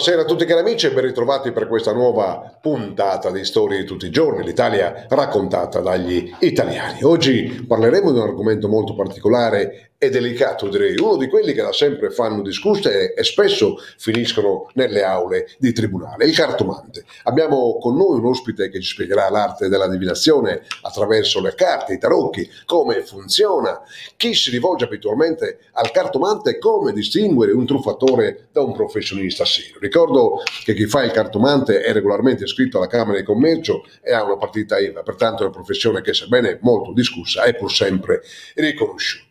Buonasera a tutti cari amici e ben ritrovati per questa nuova puntata di Storie di tutti i giorni, l'Italia raccontata dagli italiani. Oggi parleremo di un argomento molto particolare e delicato, direi, uno di quelli che da sempre fanno discusse e, spesso finiscono nelle aule di tribunale, il cartomante. Abbiamo con noi un ospite che ci spiegherà l'arte della divinazione attraverso le carte, i tarocchi, come funziona, chi si rivolge abitualmente al cartomante e come distinguere un truffatore da un professionista serio. Ricordo che chi fa il cartomante è regolarmente iscritto alla Camera di Commercio e ha una partita IVA, pertanto è una professione che sebbene molto discussa è pur sempre riconosciuta.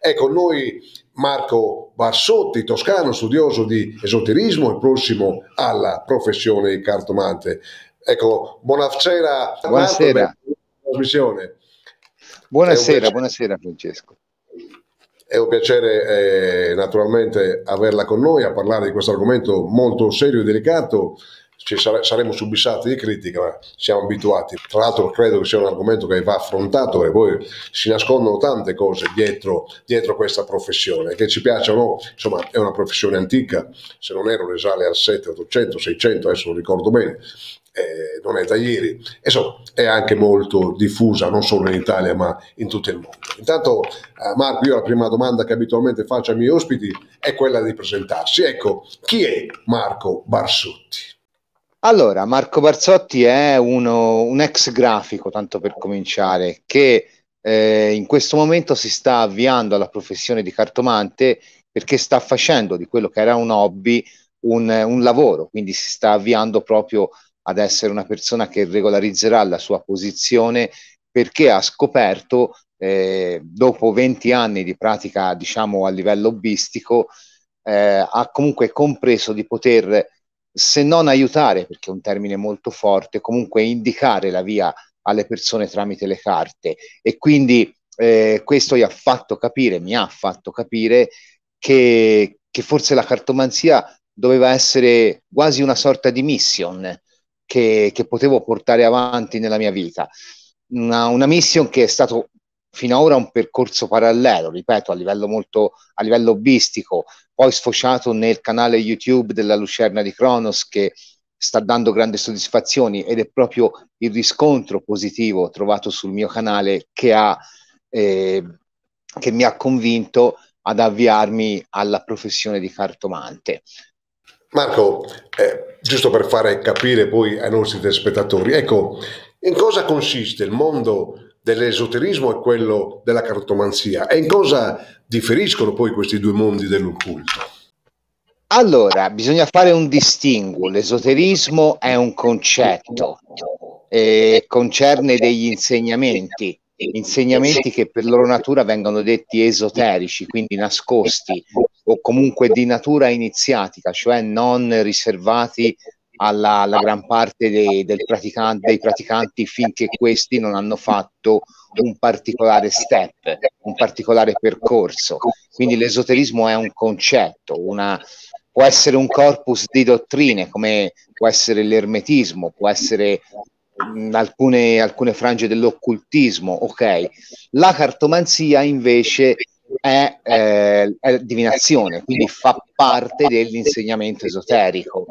Ecco, noi Marco Barsotti, toscano, studioso di esoterismo e prossimo alla professione di cartomante. Ecco, buonasera. Buonasera. Trasmissione. Buonasera, buonasera Francesco. È un piacere eh, naturalmente averla con noi a parlare di questo argomento molto serio e delicato ci sare- saremo subissati di critica, ma siamo abituati. Tra l'altro credo che sia un argomento che va affrontato perché poi si nascondono tante cose dietro, dietro questa professione, che ci piaccia o no, insomma è una professione antica, se non erro risale al 7, 800, 600, adesso non ricordo bene, eh, non è da ieri, insomma è anche molto diffusa non solo in Italia ma in tutto il mondo. Intanto eh, Marco, io la prima domanda che abitualmente faccio ai miei ospiti è quella di presentarsi. Ecco, chi è Marco Barsutti? Allora, Marco Barzotti è uno, un ex grafico, tanto per cominciare, che eh, in questo momento si sta avviando alla professione di cartomante perché sta facendo di quello che era un hobby un, un lavoro, quindi si sta avviando proprio ad essere una persona che regolarizzerà la sua posizione perché ha scoperto eh, dopo 20 anni di pratica, diciamo, a livello hobbistico, eh, ha comunque compreso di poter se non aiutare, perché è un termine molto forte, comunque indicare la via alle persone tramite le carte. E quindi eh, questo gli ha fatto capire, mi ha fatto capire che, che forse la cartomanzia doveva essere quasi una sorta di mission che, che potevo portare avanti nella mia vita. Una, una mission che è stato finora un percorso parallelo, ripeto, a livello molto a livello hobbistico, poi sfociato nel canale YouTube della Lucerna di Cronos che sta dando grandi soddisfazioni ed è proprio il riscontro positivo trovato sul mio canale che, ha, eh, che mi ha convinto ad avviarmi alla professione di cartomante. Marco, eh, giusto per fare capire poi ai nostri telespettatori, ecco, in cosa consiste il mondo dell'esoterismo e quello della cartomanzia. E in cosa differiscono poi questi due mondi dell'occulto? Allora, bisogna fare un distinguo. L'esoterismo è un concetto, eh, concerne degli insegnamenti, insegnamenti che per loro natura vengono detti esoterici, quindi nascosti o comunque di natura iniziatica, cioè non riservati alla, alla gran parte dei, pratican- dei, praticanti finché questi non hanno fatto un particolare step, un particolare percorso. Quindi l'esoterismo è un concetto, una, può essere un corpus di dottrine come può essere l'ermetismo, può essere mm, Alcune, alcune, frange dell'occultismo, ok? La cartomanzia invece è, eh, è divinazione, quindi fa parte dell'insegnamento esoterico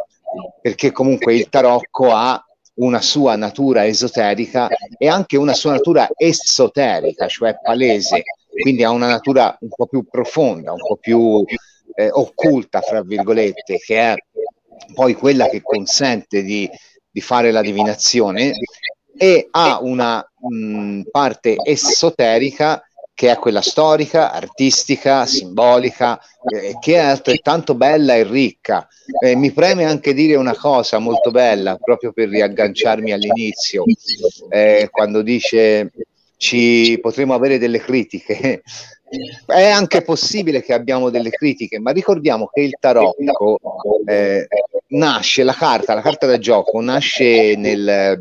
perché comunque il tarocco ha una sua natura esoterica e anche una sua natura esoterica, cioè palese, quindi ha una natura un po' più profonda, un po' più eh, occulta, fra virgolette, che è poi quella che consente di, di fare la divinazione e ha una mh, mm, parte esoterica che è quella storica, artistica, simbolica, eh, che è altrettanto bella e ricca. Eh, mi preme anche dire una cosa molto bella, proprio per riagganciarmi all'inizio, eh, quando dice ci potremo avere delle critiche. È anche possibile che abbiamo delle critiche, ma ricordiamo che il tarocco eh, nasce, la carta, la carta da gioco nasce nel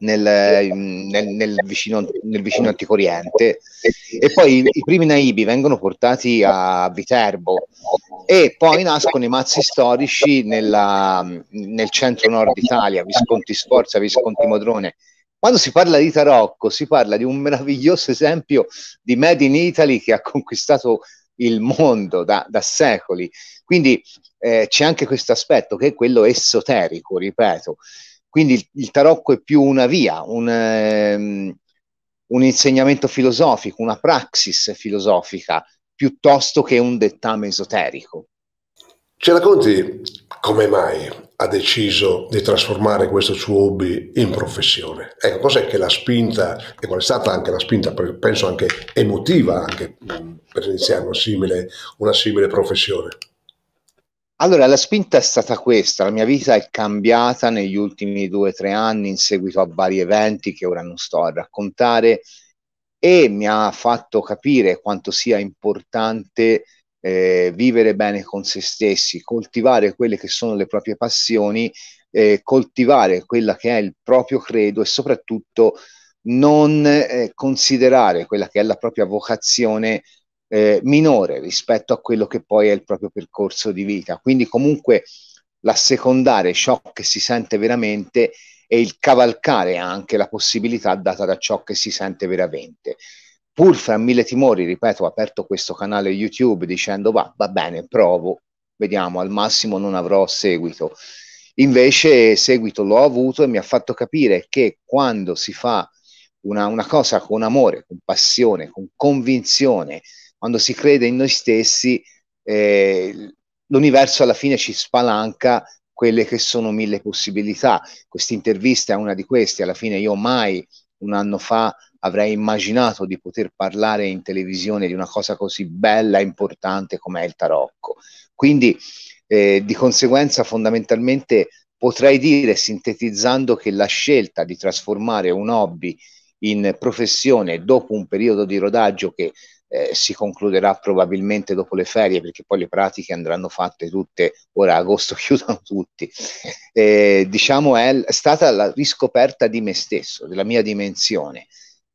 nel, mm, nel, nel, vicino, nel vicino Antico Oriente e poi i primi naibi vengono portati a Viterbo e poi nascono i mazzi storici nella, nel centro nord Italia, Visconti Sforza, Visconti Modrone. Quando si parla di Tarocco si parla di un meraviglioso esempio di Made in Italy che ha conquistato il mondo da, da secoli. Quindi eh, c'è anche questo aspetto che è quello esoterico, ripeto, quindi il, il, tarocco è più una via, un, ehm, un insegnamento filosofico, una praxis filosofica, piuttosto che un dettame esoterico. Ce la conti come mai ha deciso di trasformare questo suo hobby in professione? Ecco, cos'è che l'ha spinta e qual è stata anche la spinta, penso anche emotiva, anche mm, per iniziare una simile, una simile professione? Allora, la spinta è stata questa, la mia vita è cambiata negli ultimi due o tre anni in seguito a vari eventi che ora non sto a raccontare e mi ha fatto capire quanto sia importante eh, vivere bene con se stessi, coltivare quelle che sono le proprie passioni, eh, coltivare quella che è il proprio credo e soprattutto non eh, considerare quella che è la propria vocazione eh, minore rispetto a quello che poi è il proprio percorso di vita. Quindi comunque l'assecondare ciò che si sente veramente e il cavalcare anche la possibilità data da ciò che si sente veramente. Pur fra mille timori, ripeto, ho aperto questo canale YouTube dicendo va, va bene, provo, vediamo, al massimo non avrò seguito. Invece seguito l'ho avuto e mi ha fatto capire che quando si fa una, una cosa con amore, con passione, con convinzione, quando si crede in noi stessi, eh, l'universo alla fine ci spalanca quelle che sono mille possibilità. Questa intervista è una di queste. Alla fine io mai un anno fa avrei immaginato di poter parlare in televisione di una cosa così bella e importante come è il tarocco. Quindi eh, di conseguenza fondamentalmente potrei dire sintetizzando che la scelta di trasformare un hobby in professione dopo un periodo di rodaggio che eh, si concluderà probabilmente dopo le ferie perché poi le pratiche andranno fatte tutte, ora agosto chiudono tutti, eh, diciamo è stata la riscoperta di me stesso, della mia dimensione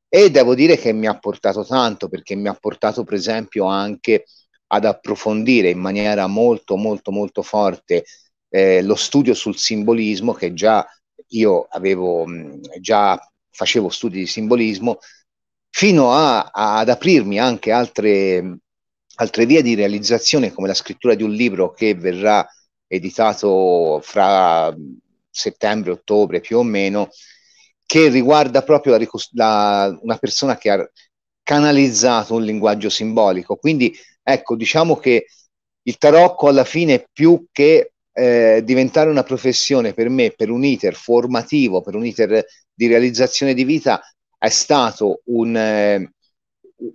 e devo dire che mi ha portato tanto perché mi ha portato per esempio anche ad approfondire in maniera molto molto molto forte eh, lo studio sul simbolismo che già io avevo mh, già facevo studi di simbolismo fino a, a, ad aprirmi anche altre, altre vie di realizzazione come la scrittura di un libro che verrà editato fra settembre, ottobre più o meno, che riguarda proprio la, la, una persona che ha canalizzato un linguaggio simbolico. Quindi ecco, diciamo che il tarocco alla fine più che eh, diventare una professione per me, per un iter formativo, per un iter di realizzazione di vita, è stato un, eh,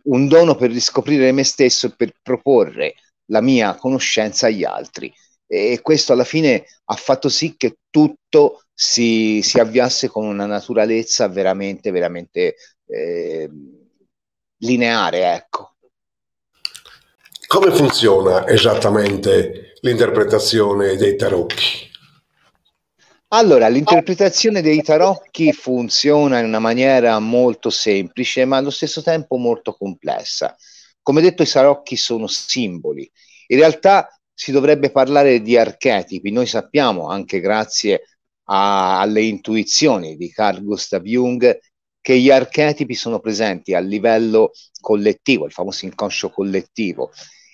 un dono per riscoprire me stesso e per proporre la mia conoscenza agli altri. E questo alla fine ha fatto sì che tutto si, si avviasse con una naturalezza veramente, veramente eh, lineare. Ecco. Come funziona esattamente l'interpretazione dei tarocchi? Allora, ah. l'interpretazione dei tarocchi funziona in una maniera molto semplice, ma allo stesso tempo molto complessa. Come detto, i tarocchi sono simboli. In realtà si dovrebbe parlare di archetipi. Noi sappiamo, anche grazie a, alle intuizioni di Carl Gustav Jung, che gli archetipi sono presenti a livello collettivo, il famoso inconscio collettivo,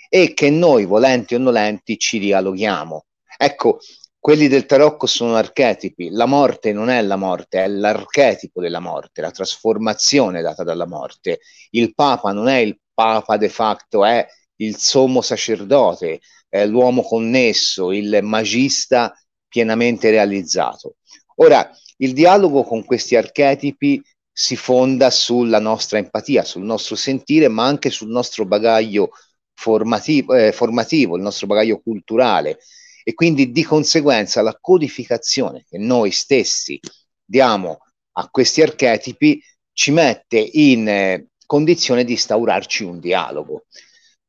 e che noi, volenti o nolenti, ci dialoghiamo. Ecco, quelli del tarocco sono archetipi, la morte non è la morte, è l'archetipo della morte, la trasformazione data dalla morte. Il Papa non è il Papa de facto, è il sommo sacerdote, è l'uomo connesso, il magista pienamente realizzato. Ora, il dialogo con questi archetipi si fonda sulla nostra empatia, sul nostro sentire, ma anche sul nostro bagaglio formativo, eh, formativo il nostro bagaglio culturale e quindi di conseguenza la codificazione che noi stessi diamo a questi archetipi ci mette in eh, condizione di instaurarci un dialogo.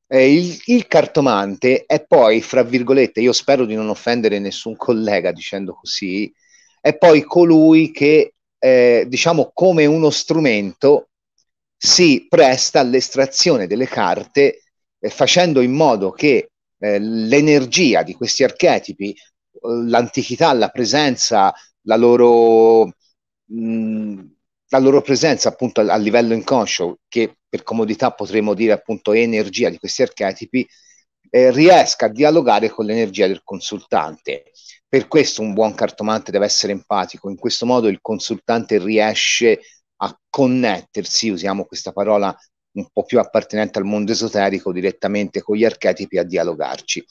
Eh, il, il, cartomante è poi, fra virgolette, io spero di non offendere nessun collega dicendo così, è poi colui che, eh, diciamo, come uno strumento si presta all'estrazione delle carte eh, facendo in modo che eh, l'energia di questi archetipi, eh, l'antichità, la presenza, la loro, mh, mm, la loro presenza appunto a, a, livello inconscio, che per comodità potremmo dire appunto energia di questi archetipi, eh, riesca a dialogare con l'energia del consultante. Per questo un buon cartomante deve essere empatico, in questo modo il consultante riesce a connettersi, usiamo questa parola un po' più appartenente al mondo esoterico direttamente con gli archetipi a dialogarci.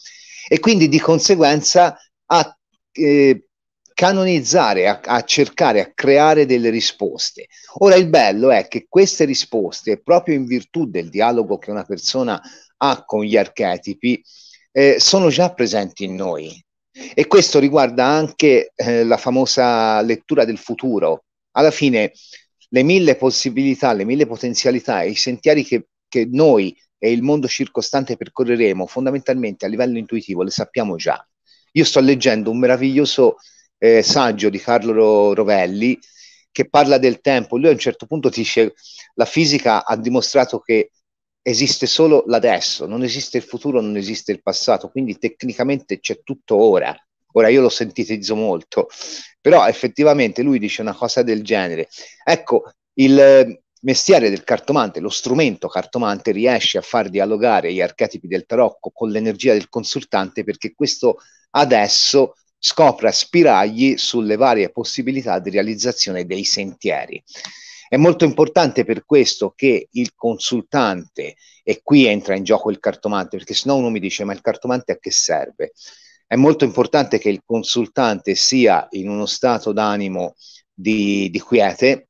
E quindi di conseguenza a eh, canonizzare, a, a, cercare, a creare delle risposte. Ora il bello è che queste risposte, proprio in virtù del dialogo che una persona ha con gli archetipi, eh, sono già presenti in noi. E questo riguarda anche eh, la famosa lettura del futuro. Alla fine le mille possibilità, le mille potenzialità e i sentieri che, che noi e il mondo circostante percorreremo, fondamentalmente a livello intuitivo le sappiamo già. Io sto leggendo un meraviglioso eh, saggio di Carlo Rovelli che parla del tempo. Lui a un certo punto dice la fisica ha dimostrato che esiste solo l'adesso, non esiste il futuro, non esiste il passato, quindi tecnicamente c'è tutto ora. Ora io lo sintetizzo molto, però effettivamente lui dice una cosa del genere. Ecco, il eh, mestiere del cartomante, lo strumento cartomante riesce a far dialogare gli archetipi del tarocco con l'energia del consultante perché questo adesso scopre spiragli sulle varie possibilità di realizzazione dei sentieri. È molto importante per questo che il consultante, e qui entra in gioco il cartomante, perché sennò uno mi dice ma il cartomante a che serve? è molto importante che il consultante sia in uno stato d'animo di, di quiete,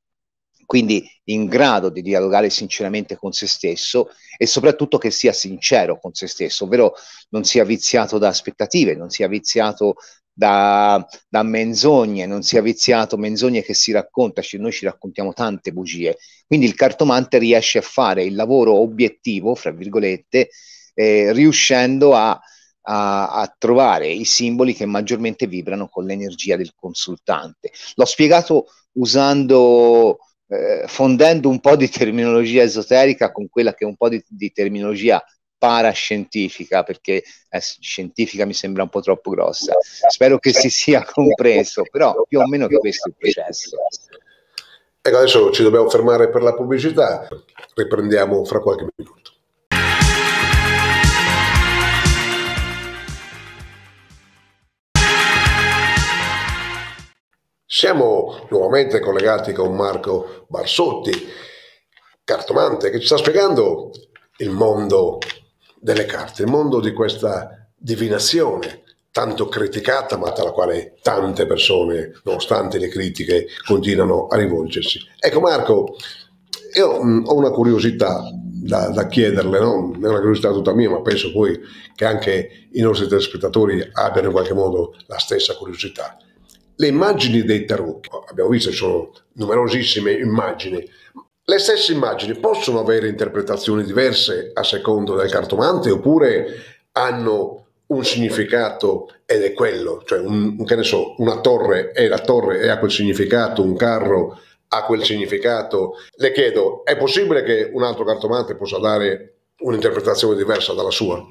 quindi in grado di dialogare sinceramente con se stesso e soprattutto che sia sincero con se stesso, ovvero non sia viziato da aspettative, non sia viziato da, da menzogne, non sia viziato menzogne che si racconta, ci, noi ci raccontiamo tante bugie. Quindi il cartomante riesce a fare il lavoro obiettivo, fra virgolette, eh, riuscendo a a, a, trovare i simboli che maggiormente vibrano con l'energia del consultante. L'ho spiegato usando, eh, fondendo un po' di terminologia esoterica con quella che è un po' di, di terminologia parascientifica, perché eh, scientifica mi sembra un po' troppo grossa. Spero che si sia compreso, però più o meno che questo è il processo. Ecco, adesso ci dobbiamo fermare per la pubblicità, riprendiamo fra qualche minuto. Siamo nuovamente collegati con Marco Barsotti, cartomante, che ci sta spiegando il mondo delle carte, il mondo di questa divinazione tanto criticata ma dalla quale tante persone, nonostante le critiche, continuano a rivolgersi. Ecco Marco, io mh, mm, ho una curiosità da, da chiederle, non è una curiosità tutta mia, ma penso poi che anche i nostri telespettatori abbiano in qualche modo la stessa curiosità le immagini dei tarocchi, oh, abbiamo visto che sono numerosissime immagini, le stesse immagini possono avere interpretazioni diverse a secondo del cartomante oppure hanno un significato ed è quello, cioè un, che ne so, una torre e la torre e ha quel significato, un carro ha quel significato. Le chiedo, è possibile che un altro cartomante possa dare un'interpretazione diversa dalla sua?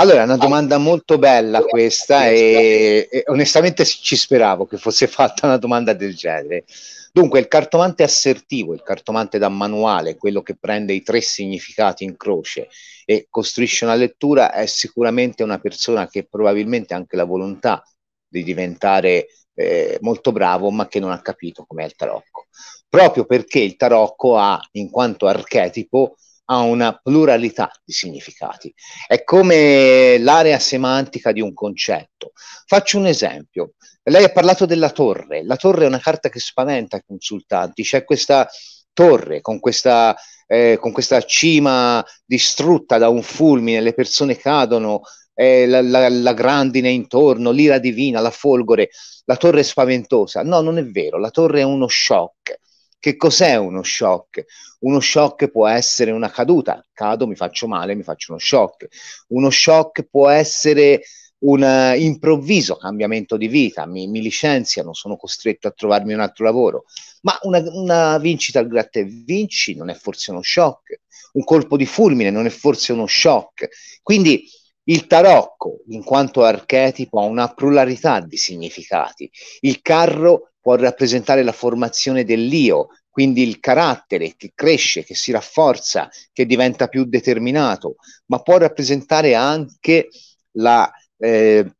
Allora, è una domanda molto bella questa e, e, onestamente ci speravo che fosse fatta una domanda del genere. Dunque, il cartomante assertivo, il cartomante da manuale, quello che prende i tre significati in croce e costruisce una lettura, è sicuramente una persona che probabilmente ha anche la volontà di diventare eh, molto bravo, ma che non ha capito com'è il tarocco. Proprio perché il tarocco ha, in quanto archetipo, ha una pluralità di significati. È come l'area semantica di un concetto. Faccio un esempio. Lei ha parlato della torre. La torre è una carta che spaventa i consultanti. C'è questa torre con questa, eh, con questa cima distrutta da un fulmine, le persone cadono, eh, la, la, la, grandine intorno, l'ira divina, la folgore, la torre è spaventosa. No, non è vero, la torre è uno shock, che cos'è uno shock? Uno shock può essere una caduta, cado, mi faccio male, mi faccio uno shock. Uno shock può essere un eh, improvviso cambiamento di vita, mi, mi, licenziano, sono costretto a trovarmi un altro lavoro. Ma una, una vincita al gratta vinci non è forse uno shock, un colpo di fulmine non è forse uno shock. Quindi il tarocco, in quanto archetipo, ha una pluralità di significati. Il carro può rappresentare la formazione dell'io, quindi il carattere che cresce, che si rafforza, che diventa più determinato, ma può rappresentare anche la, eh,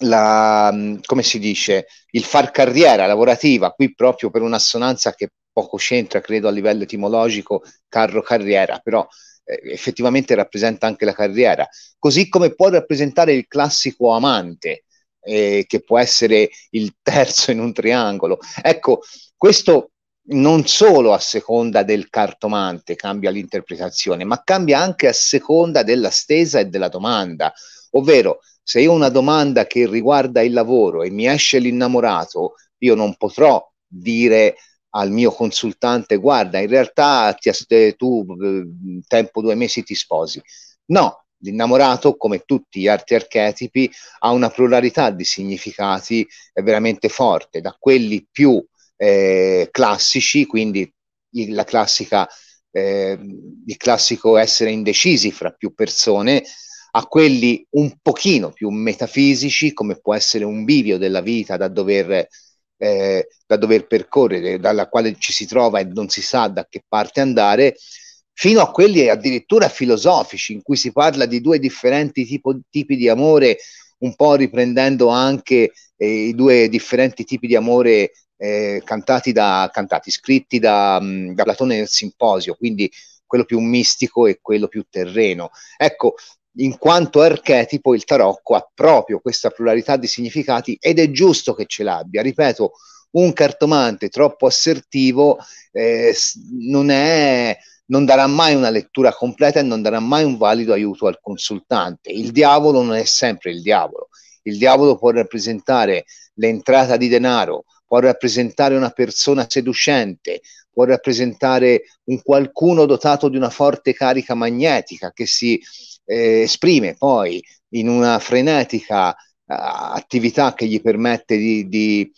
la, come si dice, il far carriera lavorativa, qui proprio per un'assonanza che poco c'entra, credo, a livello etimologico, carro-carriera, però eh, effettivamente rappresenta anche la carriera, così come può rappresentare il classico amante, eh, che può essere il terzo in un triangolo. Ecco, questo non solo a seconda del cartomante cambia l'interpretazione, ma cambia anche a seconda della stesa e della domanda, ovvero se io ho una domanda che riguarda il lavoro e mi esce l'innamorato, io non potrò dire al mio consultante guarda in realtà ti, eh, tu eh, tempo due mesi ti sposi no l'innamorato come tutti gli altri archetipi ha una pluralità di significati veramente forte da quelli più eh, classici quindi la classica eh, il classico essere indecisi fra più persone a quelli un pochino più metafisici come può essere un bivio della vita da dover eh, da dover percorrere, dalla quale ci si trova e non si sa da che parte andare, fino a quelli addirittura filosofici, in cui si parla di due differenti tipo, tipi di amore, un po' riprendendo anche eh, i due differenti tipi di amore eh, cantati da, cantati, scritti da, mm, da Platone nel Simposio, quindi quello più mistico e quello più terreno. Ecco, in quanto archetipo il tarocco ha proprio questa pluralità di significati ed è giusto che ce l'abbia. Ripeto, un cartomante troppo assertivo eh, non, è, non darà mai una lettura completa e non darà mai un valido aiuto al consultante. Il diavolo non è sempre il diavolo. Il diavolo può rappresentare l'entrata di denaro, può rappresentare una persona seducente, può rappresentare un qualcuno dotato di una forte carica magnetica che si eh, esprime poi in una frenetica eh, attività che gli permette di, di,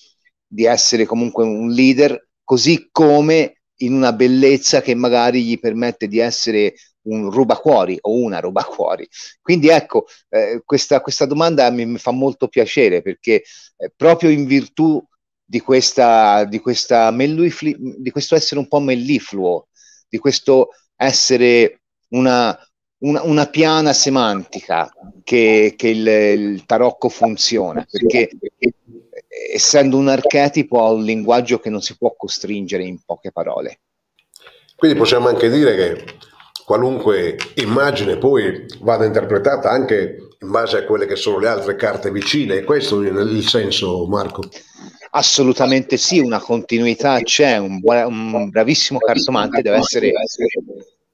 di essere comunque un leader, così come in una bellezza che magari gli permette di essere un rubacuori o una rubacuori. Quindi ecco, eh, questa, questa domanda mi, mi, fa molto piacere perché eh, proprio in virtù di, questa, di, questa mellifli, di questo essere un po' mellifluo, di questo essere una, una, una piana semantica che, che il, il, tarocco funziona, perché essendo un archetipo ha un linguaggio che non si può costringere in poche parole. Quindi possiamo anche dire che qualunque immagine poi vada interpretata anche in base a quelle che sono le altre carte vicine, questo è il senso Marco. Assolutamente sì, una continuità c'è, un, buona, un bravissimo cartomante deve essere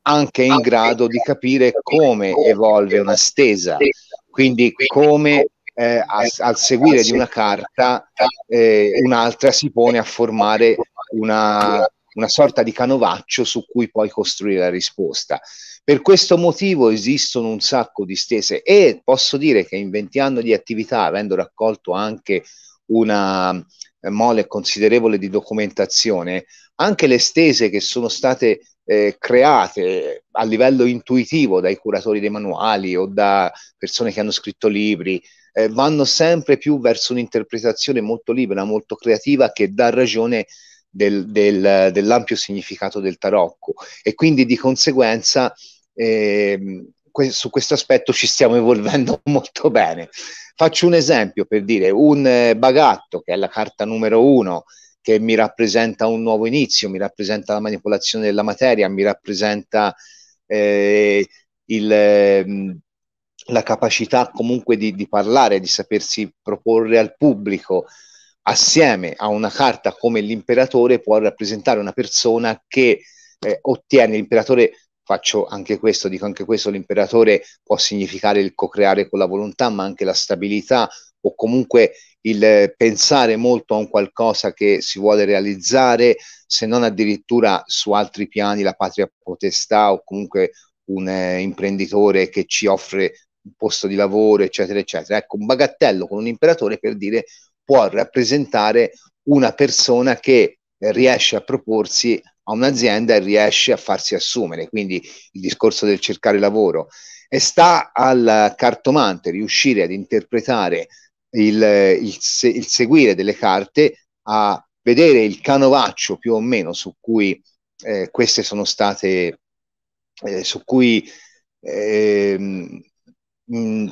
anche in grado di capire come evolve una stesa, quindi come eh, a, al seguire di una carta eh, un'altra si pone a formare una, una sorta di canovaccio su cui poi costruire la risposta. Per questo motivo esistono un sacco di stese e posso dire che in 20 anni di attività, avendo raccolto anche una, eh, mole considerevole di documentazione, anche le stese che sono state eh, create a livello intuitivo dai curatori dei manuali o da persone che hanno scritto libri, eh, vanno sempre più verso un'interpretazione molto libera, molto creativa che dà ragione del, del, dell'ampio significato del tarocco e quindi di conseguenza eh, que- su questo aspetto ci stiamo evolvendo molto bene. Faccio un esempio per dire, un eh, bagatto, che è la carta numero uno, che mi rappresenta un nuovo inizio, mi rappresenta la manipolazione della materia, mi rappresenta eh, il... Eh, la capacità comunque di, di, parlare, di sapersi proporre al pubblico assieme a una carta come l'imperatore può rappresentare una persona che eh, ottiene l'imperatore faccio anche questo, dico anche questo, l'imperatore può significare il co-creare con la volontà, ma anche la stabilità o comunque il eh, pensare molto a un qualcosa che si vuole realizzare, se non addirittura su altri piani la patria potestà o comunque un eh, imprenditore che ci offre un posto di lavoro, eccetera, eccetera. Ecco, un bagattello con un imperatore per dire può rappresentare una persona che riesce a proporsi un'azienda e riesce a farsi assumere. Quindi il discorso del cercare lavoro. E sta al cartomante riuscire ad interpretare il, il, il seguire delle carte a vedere il canovaccio più o meno su cui eh, queste sono state eh, su cui eh,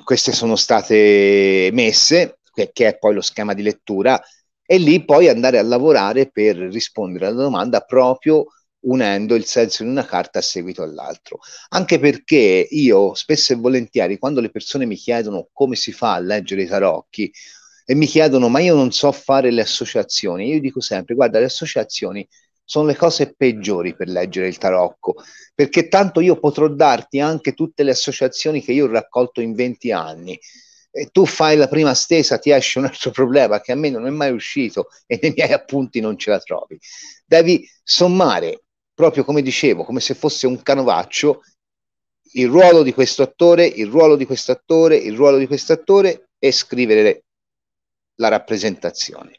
queste sono state messe che, che è poi lo schema di lettura e lì poi andare a lavorare per rispondere alla domanda proprio unendo il senso di una carta a seguito all'altro. Anche perché io spesso e volentieri quando le persone mi chiedono come si fa a leggere i tarocchi e mi chiedono ma io non so fare le associazioni, io dico sempre guarda le associazioni sono le cose peggiori per leggere il tarocco, perché tanto io potrò darti anche tutte le associazioni che io ho raccolto in 20 anni, e tu fai la prima stesa, ti esce un altro problema che a me non è mai uscito e nei miei appunti non ce la trovi. Devi sommare, proprio come dicevo, come se fosse un canovaccio, il ruolo di questo attore, il ruolo di questo attore, il ruolo di questo attore e scrivere la rappresentazione.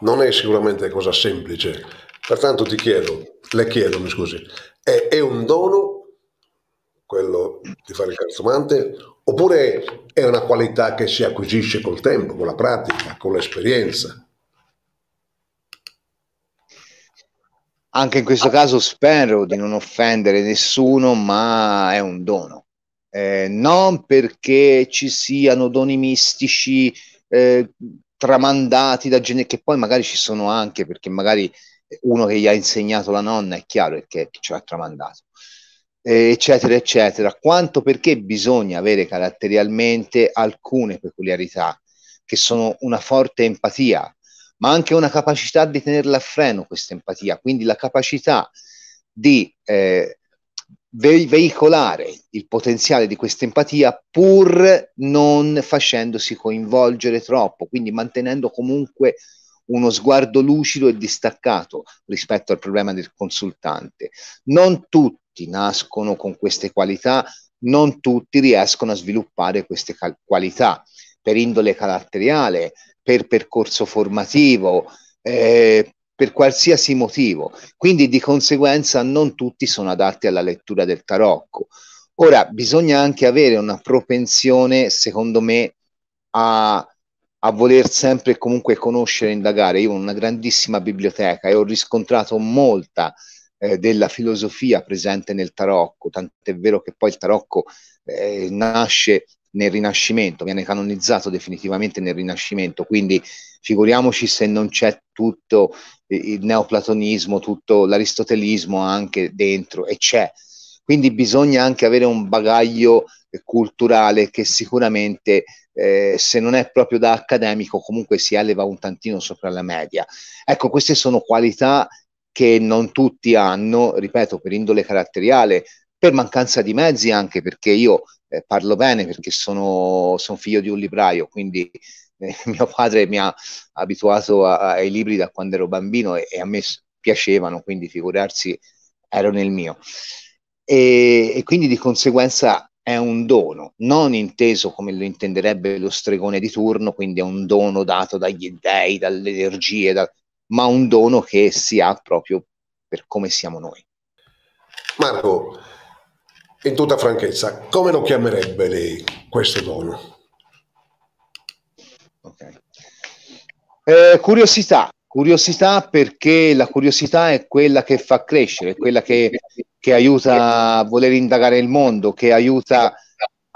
Non è sicuramente cosa semplice, pertanto ti chiedo, le chiedo, mi scusi, è, è un dono quello di fare il calzomante? Oppure è una qualità che si acquisisce col tempo, con la pratica, con l'esperienza? Anche in questo ah. caso spero di non offendere nessuno, ma è un dono. Eh, non perché ci siano doni mistici eh, tramandati da genere, che poi magari ci sono anche, perché magari uno che gli ha insegnato la nonna è chiaro che ce l'ha tramandato eh, eccetera, eccetera, quanto perché bisogna avere caratterialmente alcune peculiarità che sono una forte empatia, ma anche una capacità di tenerla a freno questa empatia, quindi la capacità di eh, ve- veicolare il potenziale di questa empatia pur non facendosi coinvolgere troppo, quindi mantenendo comunque uno sguardo lucido e distaccato rispetto al problema del consultante. Non tutti tutti nascono con queste qualità, non tutti riescono a sviluppare queste cal- qualità per indole caratteriale, per percorso formativo, eh, per qualsiasi motivo. Quindi di conseguenza non tutti sono adatti alla lettura del tarocco. Ora, bisogna anche avere una propensione, secondo me, a, a voler sempre comunque conoscere e indagare. Io ho una grandissima biblioteca e ho riscontrato molta eh, della filosofia presente nel tarocco, tant'è vero che poi il tarocco eh, nasce nel Rinascimento, viene canonizzato definitivamente nel Rinascimento, quindi figuriamoci se non c'è tutto il neoplatonismo, tutto l'aristotelismo anche dentro, e c'è. Quindi bisogna anche avere un bagaglio culturale che sicuramente eh, se non è proprio da accademico comunque si eleva un tantino sopra la media. Ecco, queste sono qualità che non tutti hanno, ripeto, per indole caratteriale, per mancanza di mezzi anche, perché io eh, parlo bene, perché sono, sono, figlio di un libraio, quindi eh, mio padre mi ha abituato a, ai libri da quando ero bambino e, e, a me piacevano, quindi figurarsi ero nel mio. E, e quindi di conseguenza è un dono, non inteso come lo intenderebbe lo stregone di turno, quindi è un dono dato dagli dèi, dalle energie, da, ma un dono che si ha proprio per come siamo noi. Marco, in tutta franchezza, come lo chiamerebbe lei questo dono? Okay. Eh, curiosità, curiosità perché la curiosità è quella che fa crescere, quella che, che aiuta a voler indagare il mondo, che aiuta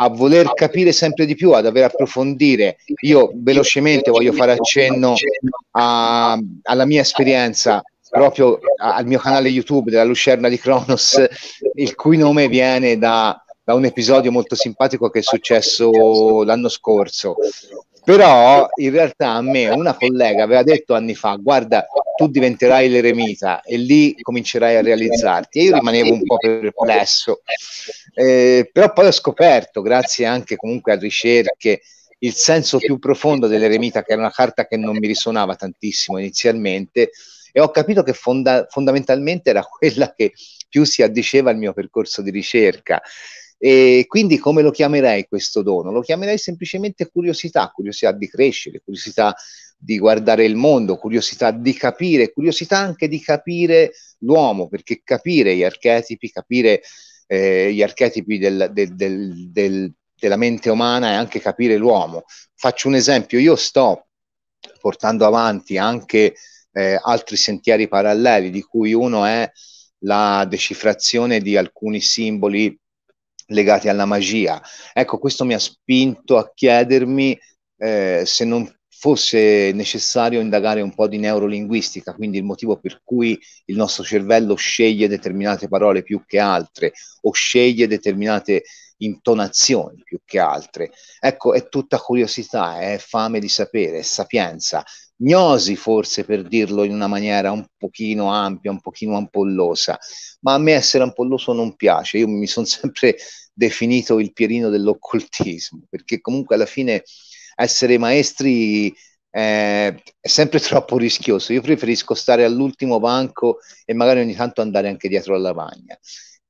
a voler capire sempre di più, ad aver approfondire. Io velocemente voglio fare accenno a, alla mia esperienza proprio al mio canale YouTube della Lucerna di Cronos, il cui nome viene da, da un episodio molto simpatico che è successo l'anno scorso però in realtà a me una collega aveva detto anni fa guarda tu diventerai l'eremita e lì comincerai a realizzarti e io rimanevo un po' perplesso eh, però poi ho scoperto grazie anche comunque a ricerche il senso più profondo dell'eremita che era una carta che non mi risuonava tantissimo inizialmente e ho capito che fonda- fondamentalmente era quella che più si addiceva al mio percorso di ricerca e quindi come lo chiamerei questo dono? Lo chiamerei semplicemente curiosità, curiosità di crescere, curiosità di guardare il mondo, curiosità di capire, curiosità anche di capire l'uomo, perché capire gli archetipi, capire eh, gli archetipi del, del, del, della mente umana e anche capire l'uomo. Faccio un esempio, io sto portando avanti anche eh, altri sentieri paralleli, di cui uno è la decifrazione di alcuni simboli legati alla magia. Ecco, questo mi ha spinto a chiedermi eh, se non fosse necessario indagare un po' di neurolinguistica, quindi il motivo per cui il nostro cervello sceglie determinate parole più che altre o sceglie determinate intonazioni più che altre. Ecco, è tutta curiosità, è fame di sapere, è sapienza gnosi forse per dirlo in una maniera un pochino ampia, un pochino ampollosa, ma a me essere ampolloso non piace, io mi sono sempre definito il Pierino dell'occultismo, perché comunque alla fine essere maestri eh, è sempre troppo rischioso, io preferisco stare all'ultimo banco e magari ogni tanto andare anche dietro la lavagna.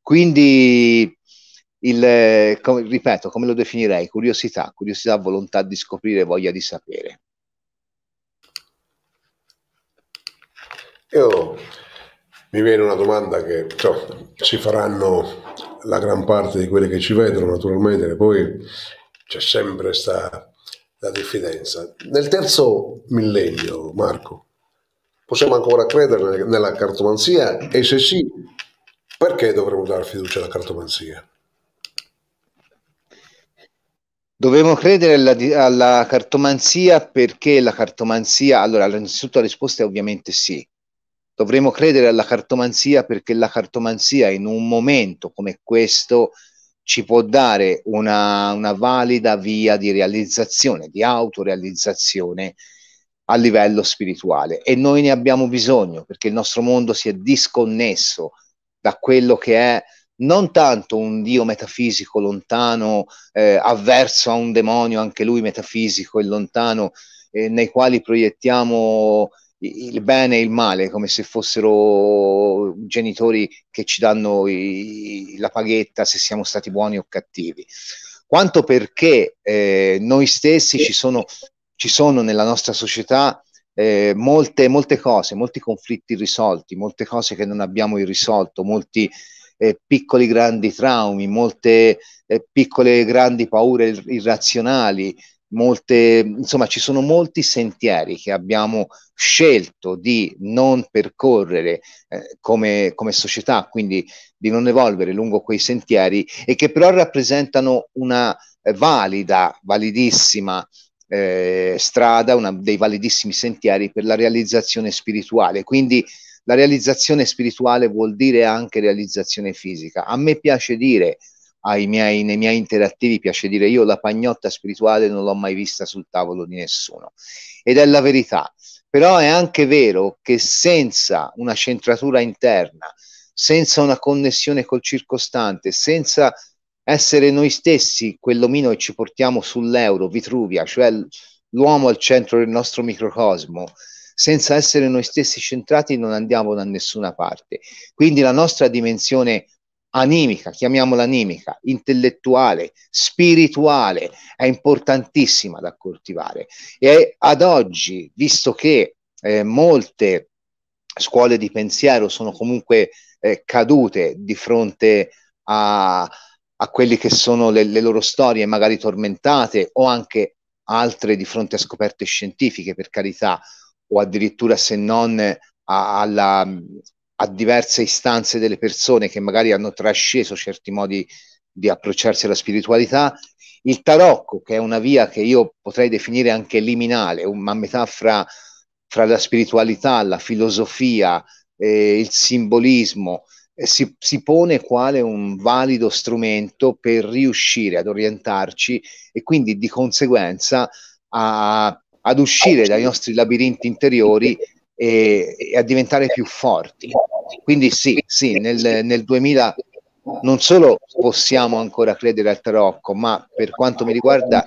Quindi il, eh, come, ripeto, come lo definirei? Curiosità, curiosità, volontà di scoprire, voglia di sapere. Io mi viene una domanda che cioè, si faranno la gran parte di quelli che ci vedono naturalmente, e poi c'è sempre la diffidenza. Nel terzo millennio, Marco, possiamo ancora credere nella cartomanzia? E se sì, perché dovremmo dare fiducia alla cartomanzia? Dovevo credere alla, alla, cartomanzia perché la cartomanzia, allora innanzitutto la risposta è ovviamente sì, Dovremmo credere alla cartomanzia perché la cartomanzia in un momento come questo ci può dare una, una valida via di realizzazione, di autorealizzazione a livello spirituale e noi ne abbiamo bisogno perché il nostro mondo si è disconnesso da quello che è non tanto un Dio metafisico lontano, eh, avverso a un demonio, anche lui metafisico e lontano, eh, nei quali proiettiamo il bene e il male, come se fossero genitori che ci danno i, la paghetta se siamo stati buoni o cattivi, quanto perché eh, noi stessi ci sono, ci sono, nella nostra società eh, molte, molte, cose, molti conflitti irrisolti, molte cose che non abbiamo irrisolto, molti eh, piccoli grandi traumi, molte eh, piccole grandi paure irrazionali, molte, insomma, ci sono molti sentieri che abbiamo scelto di non percorrere eh, come, come, società, quindi di non evolvere lungo quei sentieri e che però rappresentano una valida, validissima eh, strada, una, dei validissimi sentieri per la realizzazione spirituale. Quindi la realizzazione spirituale vuol dire anche realizzazione fisica. A me piace dire miei, nei miei interattivi piace dire io la pagnotta spirituale non l'ho mai vista sul tavolo di nessuno. Ed è la verità. Però è anche vero che senza una centratura interna, senza una connessione col circostante, senza essere noi stessi quell'omino che ci portiamo sull'euro, Vitruvia, cioè l'uomo al centro del nostro microcosmo, senza essere noi stessi centrati non andiamo da nessuna parte. Quindi la nostra dimensione animica, chiamiamola animica, intellettuale, spirituale, è importantissima da coltivare. E ad oggi, visto che eh, molte scuole di pensiero sono comunque eh, cadute di fronte a, a quelle che sono le, le loro storie magari tormentate o anche altre di fronte a scoperte scientifiche, per carità, o addirittura se non eh, alla, a diverse istanze delle persone che magari hanno trasceso certi modi di approcciarsi alla spiritualità. Il tarocco, che è una via che io potrei definire anche liminale, una metà fra, fra la spiritualità, la filosofia, eh, il simbolismo, eh, si, si pone quale un valido strumento per riuscire ad orientarci e quindi di conseguenza a ad uscire dai nostri labirinti interiori e, e a diventare più forti. Quindi sì, sì, nel, nel 2000 non solo possiamo ancora credere al tarocco, ma per quanto mi riguarda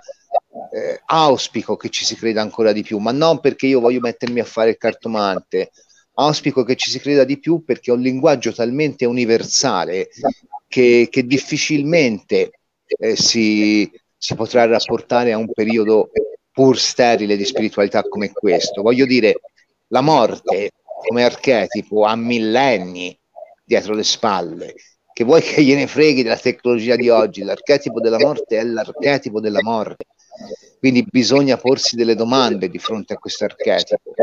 eh, auspico che ci si creda ancora di più, ma non perché io voglio mettermi a fare il cartomante, auspico che ci si creda di più perché è un linguaggio talmente universale che, che difficilmente eh, si, si potrà rapportare a un periodo pur sterile di spiritualità come questo. Voglio dire, la morte come archetipo ha millenni dietro le spalle. Che vuoi che gliene freghi della tecnologia di oggi? L'archetipo della morte è l'archetipo della morte. Quindi bisogna porsi delle domande di fronte a questo archetipo.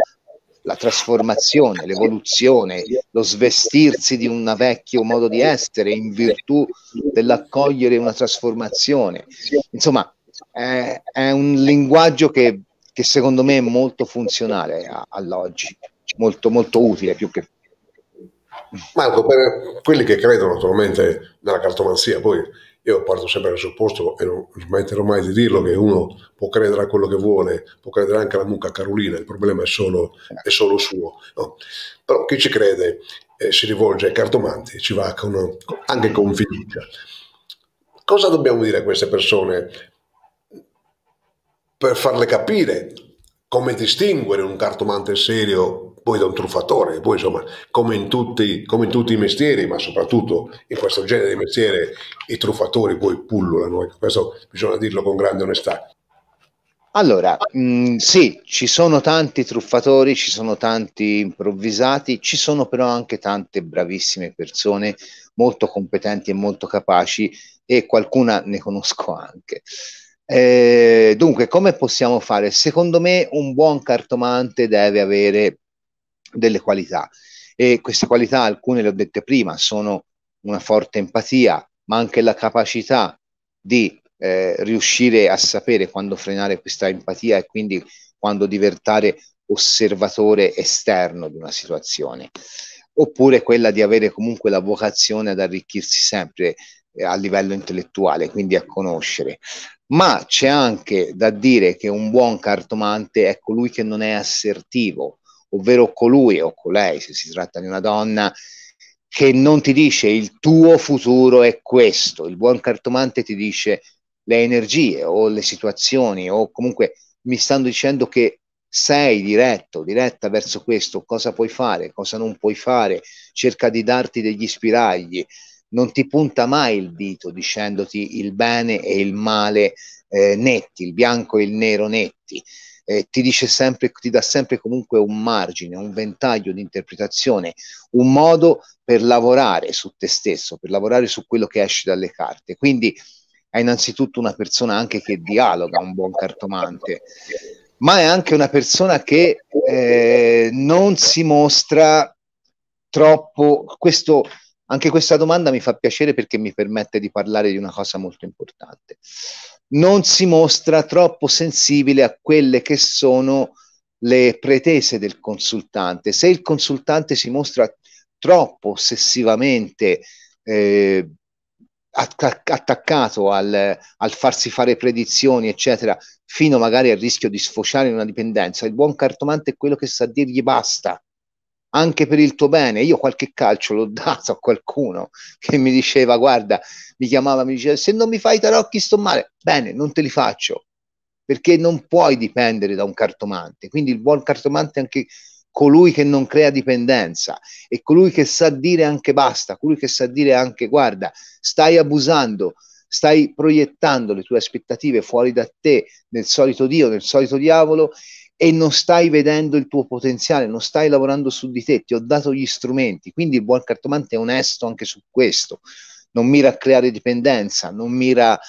La trasformazione, l'evoluzione, lo svestirsi di un vecchio modo di essere in virtù dell'accogliere una trasformazione. Insomma, è, è un linguaggio che che secondo me è molto funzionale all'oggi, molto, molto utile più che... Marco, per quelli che credono naturalmente nella cartomanzia, poi io parto sempre dal supposto e non smetterò mai di dirlo che uno può credere a quello che vuole, può credere anche alla mucca Carolina, il problema è solo, è solo suo. No? Però chi ci crede eh, si rivolge ai cartomanti, ci va con, anche con fiducia. Cosa dobbiamo dire a queste persone per farle capire come distinguere un cartomante serio poi da un truffatore, poi insomma come in, tutti, come in tutti i mestieri, ma soprattutto in questo genere di mestiere i truffatori poi pullulano, ecco, questo bisogna dirlo con grande onestà. Allora, mh, mm, sì, ci sono tanti truffatori, ci sono tanti improvvisati, ci sono però anche tante bravissime persone molto competenti e molto capaci e qualcuna ne conosco anche. Eh, dunque, come possiamo fare? Secondo me un buon cartomante deve avere delle qualità e queste qualità, alcune le ho dette prima, sono una forte empatia, ma anche la capacità di eh, riuscire a sapere quando frenare questa empatia e quindi quando diventare osservatore esterno di una situazione, oppure quella di avere comunque la vocazione ad arricchirsi sempre eh, a livello intellettuale, quindi a conoscere. Ma c'è anche da dire che un buon cartomante è colui ecco, che non è assertivo, ovvero colui o colei, se si tratta di una donna, che non ti dice il tuo futuro è questo. Il buon cartomante ti dice le energie o le situazioni o comunque mi stanno dicendo che sei diretto, diretta verso questo, cosa puoi fare, cosa non puoi fare, cerca di darti degli spiragli, non ti punta mai il dito dicendoti il bene e il male eh, netti, il bianco e il nero netti. Eh, ti dice sempre, ti dà sempre comunque un margine, un ventaglio di interpretazione, un modo per lavorare su te stesso, per lavorare su quello che esce dalle carte. Quindi è innanzitutto una persona anche che dialoga, un buon cartomante, ma è anche una persona che eh, non si mostra troppo questo anche questa domanda mi fa piacere perché mi permette di parlare di una cosa molto importante. Non si mostra troppo sensibile a quelle che sono le pretese del consultante. Se il consultante si mostra troppo ossessivamente eh, attaccato al, al, farsi fare predizioni, eccetera, fino magari al rischio di sfociare in una dipendenza, il buon cartomante è quello che sa dirgli basta, anche per il tuo bene. Io qualche calcio l'ho dato a qualcuno che mi diceva, guarda, mi chiamava, mi diceva, se non mi fai i tarocchi sto male. Bene, non te li faccio, perché non puoi dipendere da un cartomante. Quindi il buon cartomante è anche colui che non crea dipendenza e colui che sa dire anche basta, colui che sa dire anche, guarda, stai abusando. Stai proiettando le tue aspettative fuori da te, nel solito Dio, nel solito diavolo, e non stai vedendo il tuo potenziale, non stai lavorando su di te, ti ho dato gli strumenti, quindi il buon cartomante è onesto anche su questo, non mira a creare dipendenza, non mira a,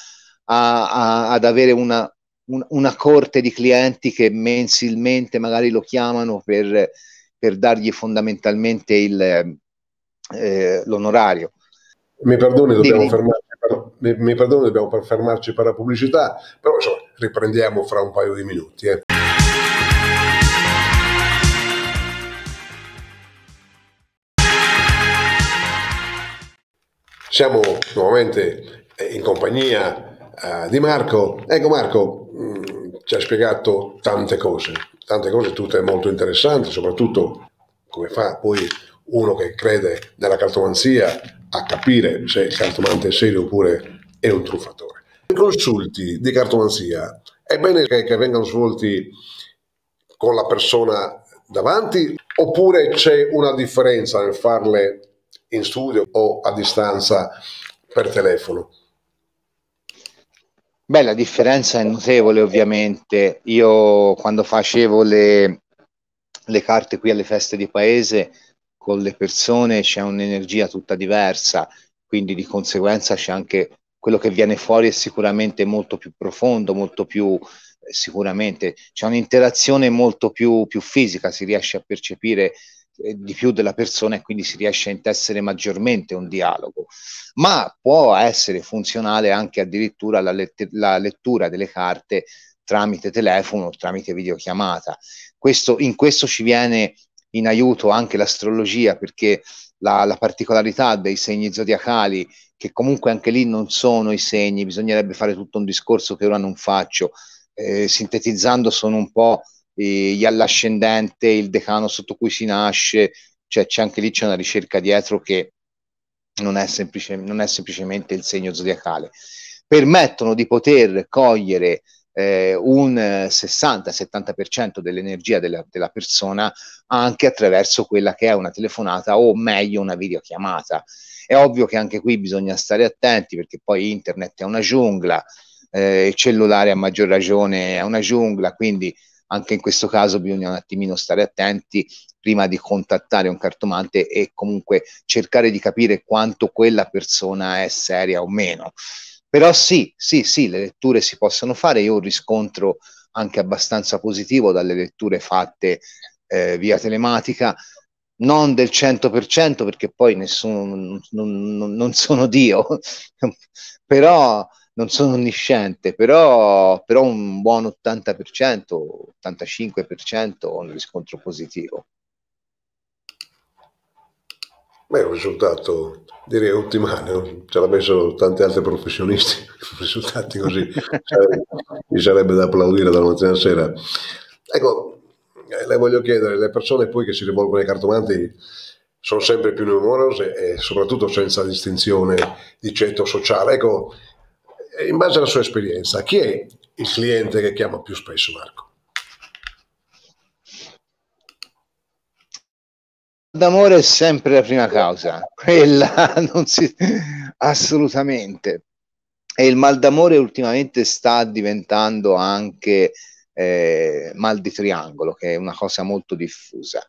a, ad avere una, un, una, corte di clienti che mensilmente magari lo chiamano per, per dargli fondamentalmente il, eh, l'onorario. Mi perdoni, dobbiamo Devi... fermarci mi, mi perdoni, dobbiamo fermarci per la pubblicità, però insomma, riprendiamo fra un paio di minuti. Eh. Siamo nuovamente eh, in compagnia uh, di Marco. Ecco Marco, mh, mm, ci ha spiegato tante cose, tante cose tutte molto interessanti, soprattutto come fa poi uno che crede nella cartomanzia a capire se il cartomante è serio oppure è un truffatore. I consulti di cartomanzia è bene che, che vengano svolti con la persona davanti oppure c'è una differenza nel farle in studio o a distanza per telefono? Beh, la differenza è notevole ovviamente. Io quando facevo le, le carte qui alle feste di paese con le persone c'è un'energia tutta diversa, quindi di conseguenza c'è anche quello che viene fuori è sicuramente molto più profondo, molto più eh, sicuramente c'è un'interazione molto più, più fisica, si riesce a percepire di più della persona e quindi si riesce a intessere maggiormente un dialogo, ma può essere funzionale anche addirittura la, let- la lettura delle carte tramite telefono o tramite videochiamata. Questo, in questo ci viene in aiuto anche l'astrologia perché la, la, particolarità dei segni zodiacali, che comunque anche lì non sono i segni, bisognerebbe fare tutto un discorso che ora non faccio, eh, sintetizzando sono un po' gli all'ascendente, il decano sotto cui si nasce, cioè c'è anche lì c'è una ricerca dietro che non è, semplice, non è semplicemente il segno zodiacale. Permettono di poter cogliere eh, un 60-70% dell'energia della, della, persona anche attraverso quella che è una telefonata o meglio una videochiamata. È ovvio che anche qui bisogna stare attenti perché poi internet è una giungla, eh, il cellulare a maggior ragione è una giungla, quindi anche in questo caso bisogna un attimino stare attenti prima di contattare un cartomante e comunque cercare di capire quanto quella persona è seria o meno. Però sì, sì, sì, le letture si possono fare, io ho un riscontro anche abbastanza positivo dalle letture fatte eh, via telematica, non del 100% perché poi nessuno, non, non, non sono Dio, però non sono onnisciente, però, però un buon 80%, 85% ho un riscontro positivo. Beh, un risultato direi ottimale, ce l'ha messo tanti altri professionisti, risultati così, mi sarebbe da applaudire dalla mattina alla sera. Ecco, eh, le voglio chiedere, le persone poi che si rivolgono ai cartomanti sono sempre più numerose e soprattutto senza distinzione di ceto sociale. Ecco, eh, in base alla sua esperienza, chi è il cliente che chiama più spesso Marco? D'amore è sempre la prima causa, quella non si... assolutamente. E il mal d'amore ultimamente sta diventando anche eh, mal di triangolo, che è una cosa molto diffusa.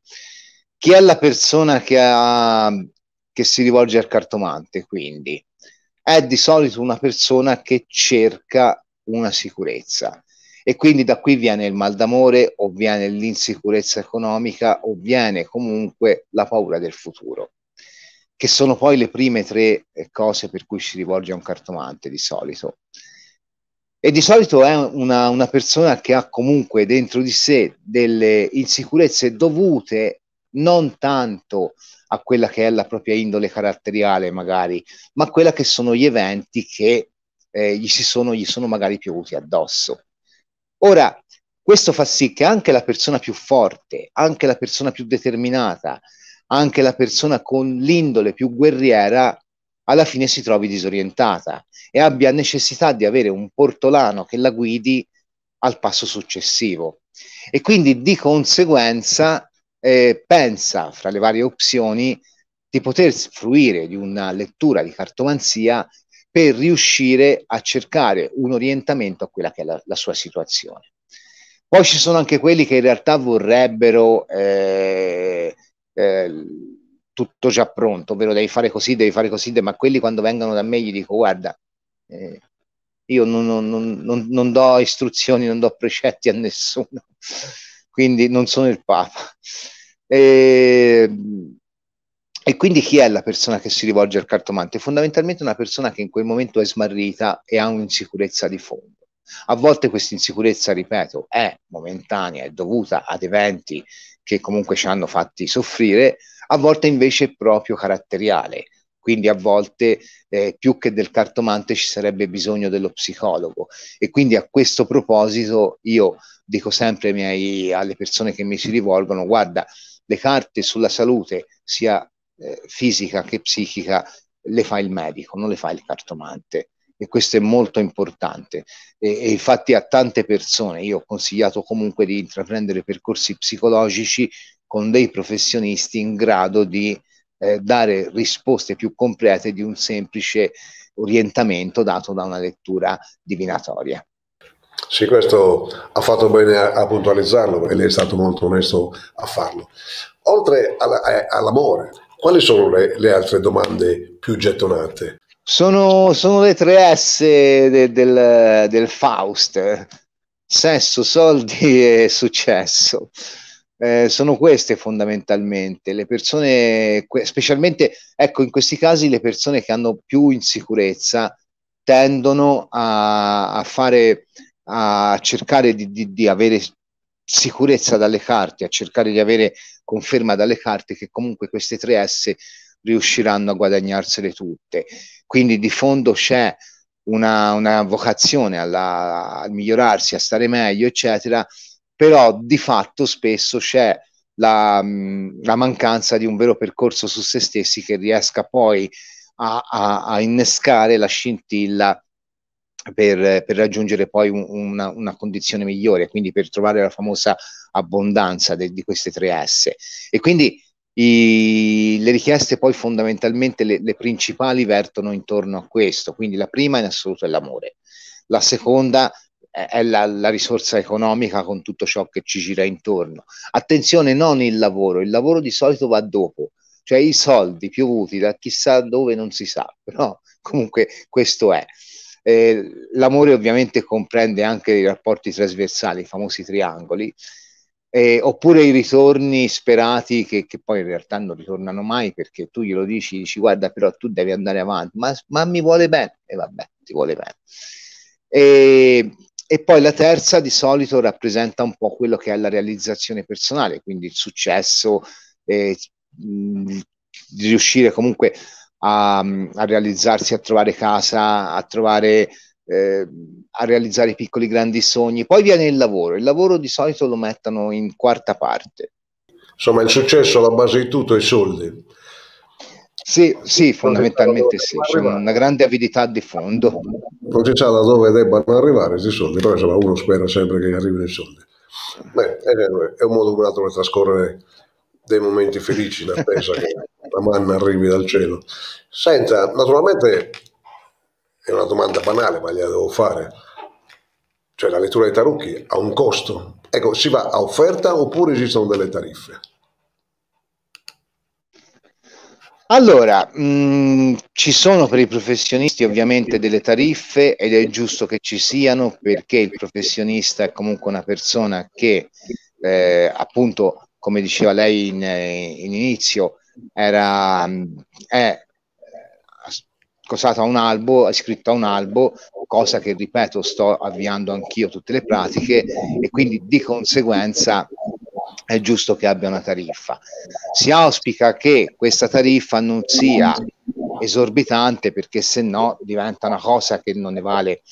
Chi è la persona che, ha, che si rivolge al cartomante, quindi? è di solito una persona che cerca una sicurezza e quindi da qui viene il mal d'amore o viene l'insicurezza economica o viene comunque la paura del futuro che sono poi le prime tre eh, cose per cui si rivolge a un cartomante di solito e di solito è una, una persona che ha comunque dentro di sé delle insicurezze dovute non tanto a a quella che è la propria indole caratteriale magari, ma a quella che sono gli eventi che eh, gli, sono, gli sono magari piovuti addosso. Ora, questo fa sì che anche la persona più forte, anche la persona più determinata, anche la persona con l'indole più guerriera, alla fine si trovi disorientata e abbia necessità di avere un portolano che la guidi al passo successivo. E quindi di conseguenza eh, pensa fra le varie opzioni di poter fruire di una lettura di cartomanzia per riuscire a cercare un orientamento a quella che è la, la sua situazione. Poi ci sono anche quelli che in realtà vorrebbero eh, eh, tutto già pronto, ovvero devi fare così, devi fare così, ma quelli quando vengono da me gli dico guarda, eh, io non, non, non, non do istruzioni, non do precetti a nessuno quindi non sono il Papa. E, ehm, e quindi chi è la persona che si rivolge al cartomante? Fondamentalmente una persona che in quel momento è smarrita e ha un'insicurezza di fondo. A volte questa insicurezza, ripeto, è momentanea, è dovuta ad eventi che comunque ci hanno fatti soffrire, a volte invece è proprio caratteriale, quindi a volte eh, più che del cartomante ci sarebbe bisogno dello psicologo e quindi a questo proposito io dico sempre miei, alle persone che mi si rivolgono guarda le carte sulla salute sia eh, fisica che psichica le fa il medico non le fa il cartomante e questo è molto importante. E, e, infatti a tante persone io ho consigliato comunque di intraprendere percorsi psicologici con dei professionisti in grado di eh, dare risposte più complete di un semplice orientamento dato da una lettura divinatoria. Sì, questo ha fatto bene a, a puntualizzarlo e lei è stato molto onesto a farlo. Oltre alla, a, eh, all'amore, quali sono le, le, altre domande più gettonate? Sono, sono le tre S de, del, del Faust, sesso, soldi e successo. Eh, sono queste fondamentalmente le persone, specialmente ecco in questi casi le persone che hanno più insicurezza tendono a, a fare a cercare di, di, di avere sicurezza dalle carte, a cercare di avere conferma dalle carte che comunque queste tre s riusciranno a guadagnarsele tutte. Quindi di fondo c'è una, una vocazione alla, al migliorarsi, a stare meglio, eccetera, però di fatto spesso c'è la, mm, la, mancanza di un vero percorso su se stessi che riesca poi a, a, a innescare la scintilla per, per raggiungere poi un, una, una, condizione migliore, quindi per trovare la famosa abbondanza de, di queste tre S. E quindi i, le richieste poi fondamentalmente le, le principali vertono intorno a questo, quindi la prima in assoluto è l'amore, la seconda è è la, la, risorsa economica con tutto ciò che ci gira intorno. Attenzione, non il lavoro, il lavoro di solito va dopo, cioè i soldi piovuti da chissà dove non si sa, però comunque questo è. Eh, l'amore ovviamente comprende anche i rapporti trasversali, i famosi triangoli, eh, oppure i ritorni sperati che, che, poi in realtà non ritornano mai perché tu glielo dici, dici guarda però tu devi andare avanti, ma, ma mi vuole bene e vabbè, ti vuole bene. E e poi la terza di solito rappresenta un po' quello che è la realizzazione personale, quindi il successo, eh, di riuscire comunque a, a, realizzarsi, a trovare casa, a trovare eh, a realizzare i piccoli grandi sogni. Poi viene il lavoro, il lavoro di solito lo mettono in quarta parte. Insomma, il successo alla base di tutto è i soldi. Sì, sì fondamentalmente sì, c'è una grande avidità di fondo. Non si sa da dove debbano arrivare questi soldi, però insomma uno spera sempre che arrivino i soldi. Beh, è un modo o per trascorrere dei momenti felici in attesa che la manna arrivi dal cielo. Senta, naturalmente è una domanda banale, ma gliela devo fare. Cioè la lettura dei tarucchi ha un costo. Ecco, si va a offerta oppure esistono delle tariffe? Allora, mh, mm, ci sono per i professionisti ovviamente delle tariffe ed è giusto che ci siano perché il professionista è comunque una persona che eh, appunto, come diceva lei in, eh, in inizio, era, mm, è cosata eh, a un albo, è scritta a un albo, cosa che ripeto sto avviando anch'io tutte le pratiche e quindi di conseguenza è giusto che abbia una tariffa. Si auspica che questa tariffa non sia esorbitante perché se no diventa una cosa che non ne vale.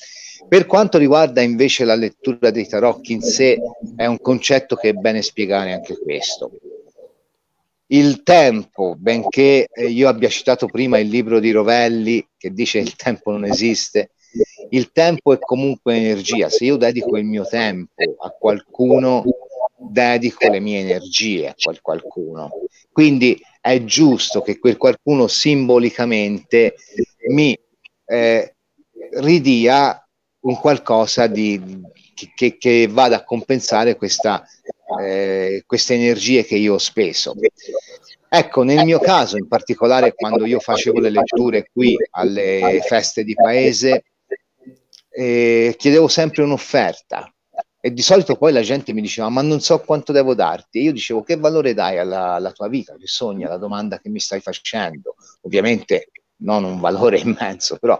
Per quanto riguarda invece la lettura dei tarocchi in sé, è un concetto che è bene spiegare anche questo. Il tempo, benché eh, io abbia citato prima il libro di Rovelli che dice che il tempo non esiste, il tempo è comunque energia. Se io dedico il mio tempo a qualcuno, dedico le mie energie a quel qualcuno. Quindi è giusto che quel qualcuno simbolicamente mi eh, ridia un qualcosa di, che, che, vada a compensare questa, eh, queste energie che io ho speso. Ecco, nel mio caso in particolare, quando io facevo le letture qui alle feste di paese, eh, chiedevo sempre un'offerta e di solito poi la gente mi diceva, ma non so quanto devo darti. E io dicevo, che valore dai alla, alla tua vita, che sogna la domanda che mi stai facendo? Ovviamente non un valore immenso, però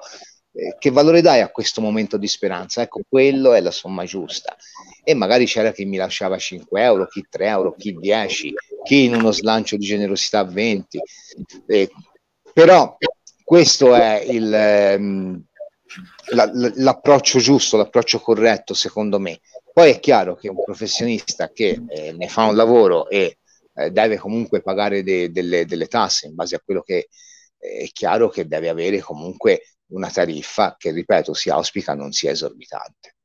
eh, che valore dai a questo momento di speranza? Ecco, quello è la somma giusta. E magari c'era chi mi lasciava 5 euro, chi 3 euro, chi 10, chi in uno slancio di generosità 20. Eh, però questo è il, ehm, l'approccio giusto, l'approccio corretto secondo me. Poi è chiaro che un professionista che eh, ne fa un lavoro e eh, deve comunque pagare de- delle-, delle, tasse in base a quello che eh, è chiaro che deve avere comunque una tariffa che, ripeto, si auspica non sia esorbitante.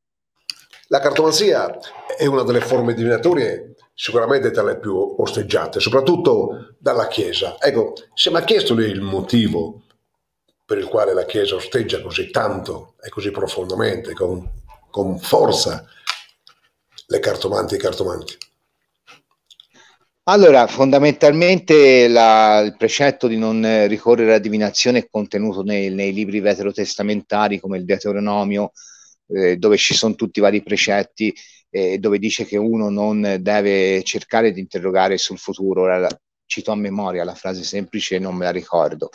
La cartomanzia è una delle forme di divinatorie sicuramente tra le più osteggiate, soprattutto dalla Chiesa. Ecco, se mi ha chiesto lei il motivo per il quale la Chiesa osteggia così tanto e così profondamente, con, con forza, le cartomanti e i cartomanti? Allora, fondamentalmente la, il precetto di non ricorrere a divinazione è contenuto nei, nei libri veterotestamentari come il Deuteronomio, eh, dove ci sono tutti i vari precetti e eh, dove dice che uno non deve cercare di interrogare sul futuro. Ora, la, cito a memoria la frase semplice e non me la ricordo.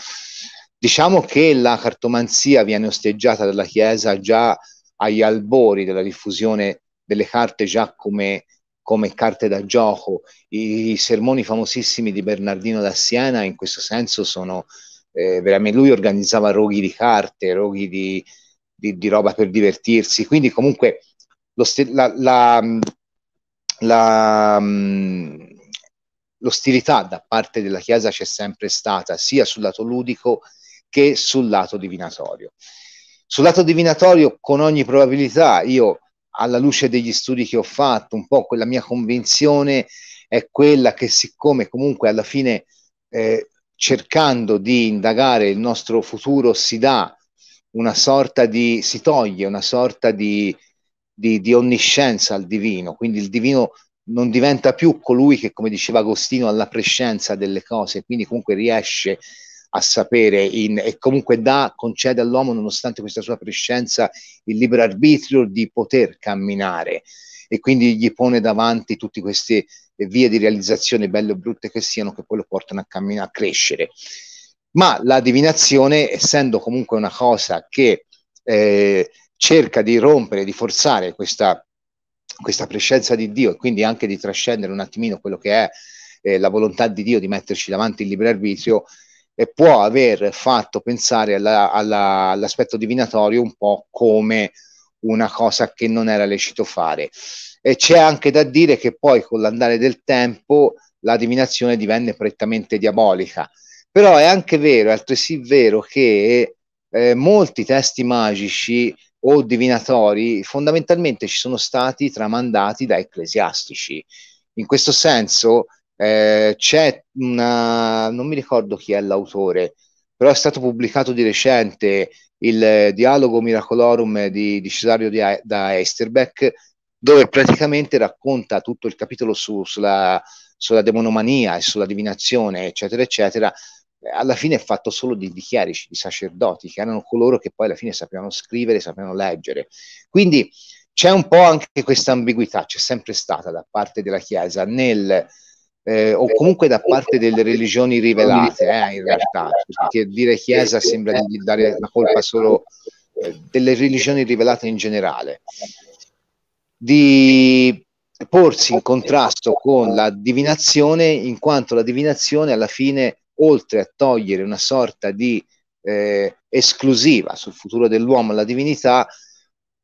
Diciamo che la cartomanzia viene osteggiata dalla Chiesa già agli albori della diffusione delle carte già come, come carte da gioco. I, I, sermoni famosissimi di Bernardino da Siena in questo senso sono eh, veramente... Lui organizzava roghi di carte, roghi di, di, di roba per divertirsi, quindi comunque lo, sti- la, la, la, mh, mm, l'ostilità da parte della Chiesa c'è sempre stata, sia sul lato ludico che sul lato divinatorio. Sul lato divinatorio, con ogni probabilità, io alla luce degli studi che ho fatto, un po' quella mia convinzione è quella che siccome comunque alla fine eh, cercando di indagare il nostro futuro si dà una sorta di, si toglie una sorta di, di, di onniscienza al divino, quindi il divino non diventa più colui che, come diceva Agostino, ha la prescienza delle cose, quindi comunque riesce a a sapere in, e comunque dà, concede all'uomo, nonostante questa sua prescenza, il libero arbitrio di poter camminare e quindi gli pone davanti tutte queste vie di realizzazione, belle o brutte che siano, che poi lo portano a camminare, a crescere. Ma la divinazione, essendo comunque una cosa che eh, cerca di rompere, di forzare questa, questa prescienza di Dio e quindi anche di trascendere un attimino quello che è eh, la volontà di Dio di metterci davanti il libero arbitrio, e può aver fatto pensare alla, alla, all'aspetto divinatorio un po' come una cosa che non era lecito fare. E c'è anche da dire che poi con l'andare del tempo la divinazione divenne prettamente diabolica. Però è anche vero, è altresì vero che eh, molti testi magici o divinatori fondamentalmente ci sono stati tramandati da ecclesiastici. In questo senso eh, c'è una, non mi ricordo chi è l'autore, però è stato pubblicato di recente il dialogo Miracolorum di, di Cesario di, da Eisterbeck, dove praticamente racconta tutto il capitolo su, sulla, sulla, demonomania e sulla divinazione, eccetera, eccetera. Alla fine è fatto solo di, di chierici, di sacerdoti, che erano coloro che poi alla fine sapevano scrivere, sapevano leggere. Quindi c'è un po' anche questa ambiguità, c'è sempre stata da parte della Chiesa nel eh, o eh, comunque da parte delle religioni rivelate, eh, in realtà, perché dire Chiesa sembra di dare la colpa solo eh, delle religioni rivelate in generale, di porsi in contrasto con la divinazione, in quanto la divinazione alla fine, oltre a togliere una sorta di eh, esclusiva sul futuro dell'uomo la divinità,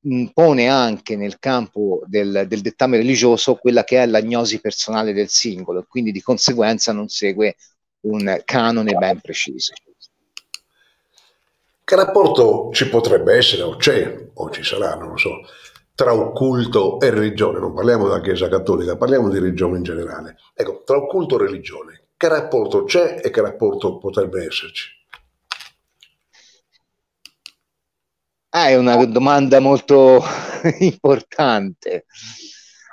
impone anche nel campo del, del, dettame religioso quella che è l'agnosi personale del singolo, quindi di conseguenza non segue un canone ben preciso. Che rapporto ci potrebbe essere, o c'è, o ci sarà, non lo so, tra occulto e religione? Non parliamo della Chiesa Cattolica, parliamo di religione in generale. Ecco, tra occulto e religione, che rapporto c'è e che rapporto potrebbe esserci? Ah, è una ah. domanda molto importante.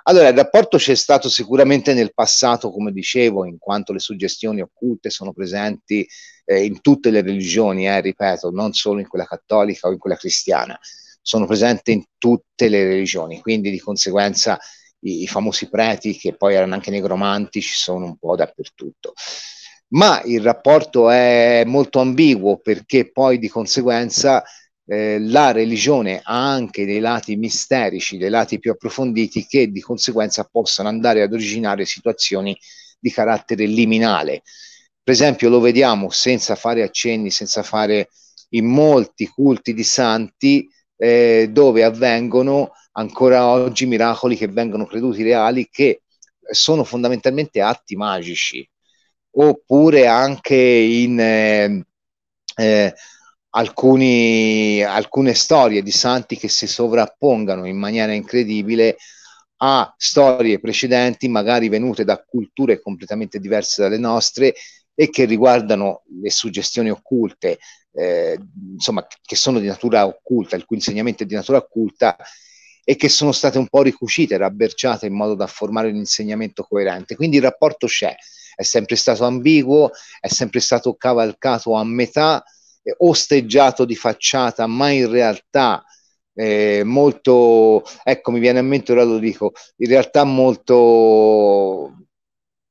Allora, il rapporto c'è stato sicuramente nel passato, come dicevo, in quanto le suggestioni occulte sono presenti eh, in tutte le religioni, eh, ripeto, non solo in quella cattolica o in quella cristiana, sono presenti in tutte le religioni, quindi di conseguenza i, i famosi preti, che poi erano anche negromantici, sono un po' dappertutto. Ma il rapporto è molto ambiguo perché poi di conseguenza eh, la religione ha anche dei lati misterici, dei lati più approfonditi che di conseguenza possono andare ad originare situazioni di carattere liminale. Per esempio lo vediamo senza fare accenni, senza fare in molti culti di santi eh, dove avvengono ancora oggi miracoli che vengono creduti reali che sono fondamentalmente atti magici oppure anche in eh, eh, alcuni, alcune storie di santi che si sovrappongano in maniera incredibile a storie precedenti, magari venute da culture completamente diverse dalle nostre e che riguardano le suggestioni occulte, eh, insomma, che sono di natura occulta, il cui insegnamento è di natura occulta e che sono state un po' ricucite, rabberciate in modo da formare un insegnamento coerente. Quindi il rapporto c'è, è sempre stato ambiguo, è sempre stato cavalcato a metà, eh, osteggiato di facciata, ma in realtà eh, molto, ecco mi viene in mente ora lo dico, in realtà molto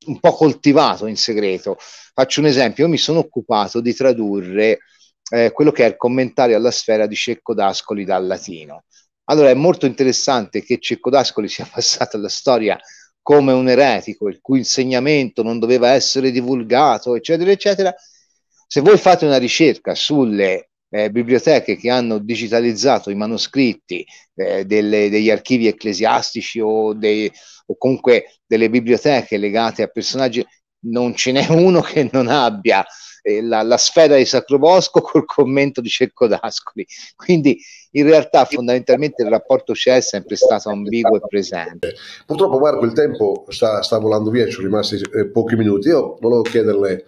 un po' coltivato in segreto. Faccio un esempio, io mi sono occupato di tradurre eh, quello che è il commentario alla sfera di Cecco d'Ascoli dal latino. Allora è molto interessante che Cecco d'Ascoli sia passato alla storia come un eretico, il cui insegnamento non doveva essere divulgato, eccetera, eccetera, se voi fate una ricerca sulle eh, biblioteche che hanno digitalizzato i manoscritti eh, delle, degli archivi ecclesiastici o, dei, o, comunque delle biblioteche legate a personaggi, non ce n'è uno che non abbia eh, la, la, sfera di Sacrobosco col commento di Cerco d'Ascoli. Quindi in realtà fondamentalmente il rapporto c'è sempre stato ambiguo e presente. Purtroppo Marco il tempo sta, sta volando via, ci sono rimasti eh, pochi minuti. Io volevo chiederle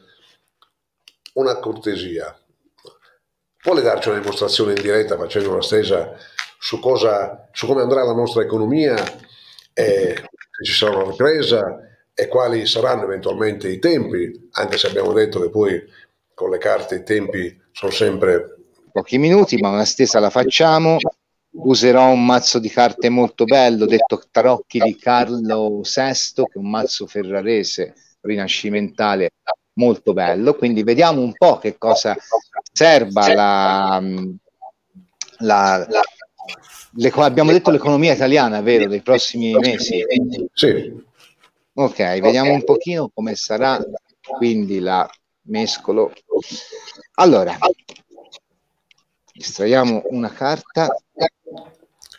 una cortesia. Vuole darci una dimostrazione in diretta facendo una stesa su, cosa, su come andrà la nostra economia, eh, se ci sarà una ripresa e quali saranno eventualmente i tempi, anche se abbiamo detto che poi con le carte i tempi sono sempre... Pochi minuti, ma una stesa la facciamo userò un mazzo di carte molto bello, detto Tarocchi di Carlo VI, che è un mazzo ferrarese rinascimentale molto bello, quindi vediamo un po' che cosa serva la, la, la le, abbiamo detto l'economia italiana, vero, dei prossimi mesi? Sì. Ok, vediamo un pochino come sarà, quindi la mescolo. Allora, estraiamo una carta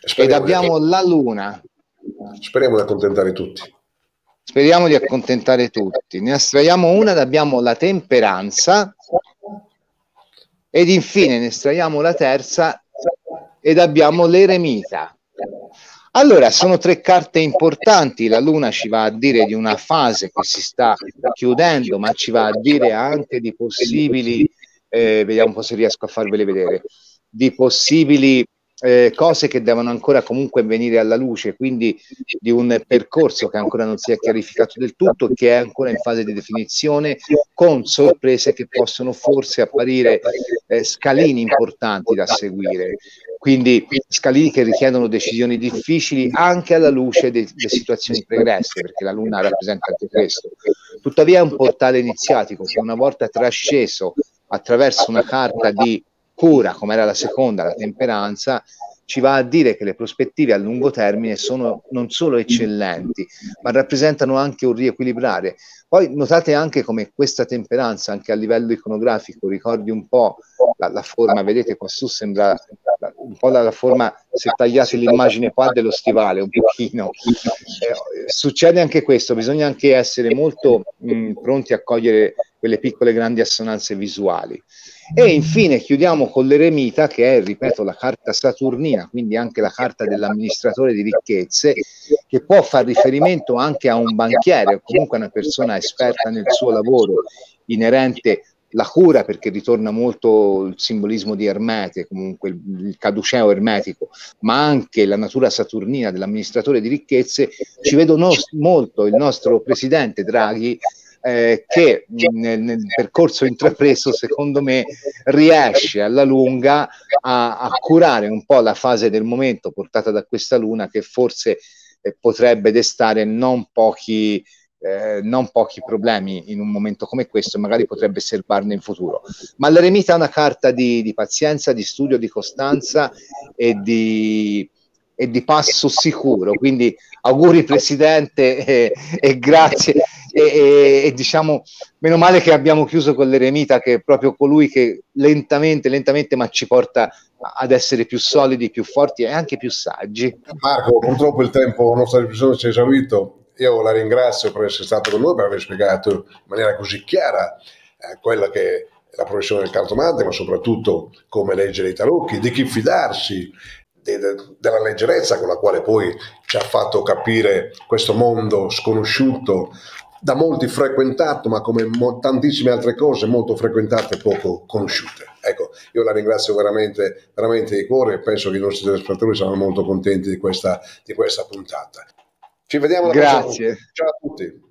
Speriamo ed abbiamo di... la luna. Speriamo di accontentare tutti. Speriamo di accontentare tutti. Ne estraiamo una ed abbiamo la temperanza ed infine ne estraiamo la terza ed abbiamo l'eremita. Allora, sono tre carte importanti. La Luna ci va a dire di una fase che si sta chiudendo, ma ci va a dire anche di possibili, eh, vediamo un po' se riesco a farvele vedere, di possibili eh, cose che devono ancora comunque venire alla luce, quindi di un percorso che ancora non si è chiarificato del tutto, che è ancora in fase di definizione, con sorprese che possono forse apparire eh, scalini importanti da seguire. Quindi scalini che richiedono decisioni difficili anche alla luce delle situazioni pregresse, perché la Luna rappresenta anche questo. Tuttavia è un portale iniziatico che una volta trasceso attraverso una carta di cura, come era la seconda, la temperanza, ci va a dire che le prospettive a lungo termine sono non solo eccellenti, ma rappresentano anche un riequilibrare. Poi notate anche come questa temperanza, anche a livello iconografico, ricordi un po' la, la forma, vedete qua su sembra un po' la, la forma, se tagliate l'immagine qua, dello stivale, un pochino. Eh, succede anche questo, bisogna anche essere molto mh, pronti a cogliere quelle piccole grandi assonanze visuali. E infine chiudiamo con l'Eremita, che è, ripeto, la carta saturnina, quindi anche la carta dell'amministratore di ricchezze, che può far riferimento anche a un banchiere o comunque a una persona esperta nel suo lavoro inerente la cura perché ritorna molto il simbolismo di Ermete, comunque il caduceo ermetico, ma anche la natura saturnina dell'amministratore di ricchezze, ci vedo no- molto il nostro presidente Draghi eh, che eh, nel, nel, percorso intrapreso secondo me riesce alla lunga a, a, curare un po' la fase del momento portata da questa luna che forse eh, potrebbe destare non pochi, eh, non pochi problemi in un momento come questo, magari potrebbe servarne in futuro. Ma l'eremita è una carta di, di pazienza, di studio, di costanza e di e di passo sicuro. Quindi auguri Presidente e, e grazie. E, e, e, diciamo, meno male che abbiamo chiuso con l'Eremita, che è proprio colui che lentamente, lentamente, ma ci porta ad essere più solidi, più forti e anche più saggi. Marco, purtroppo il tempo a nostra discussione si è esaurito. Io la ringrazio per essere stato con noi, per aver spiegato in maniera così chiara eh, quella che è la professione del cartomante, ma soprattutto come leggere i tarocchi, di chi fidarsi, della leggerezza con la quale poi ci ha fatto capire questo mondo sconosciuto, da molti frequentato, ma come mo- tantissime altre cose molto frequentate e poco conosciute. Ecco, io la ringrazio veramente, veramente di cuore e penso che i nostri telespettatori saranno molto contenti di questa, di questa puntata. Ci vediamo alla Grazie. prossima. Ciao a tutti.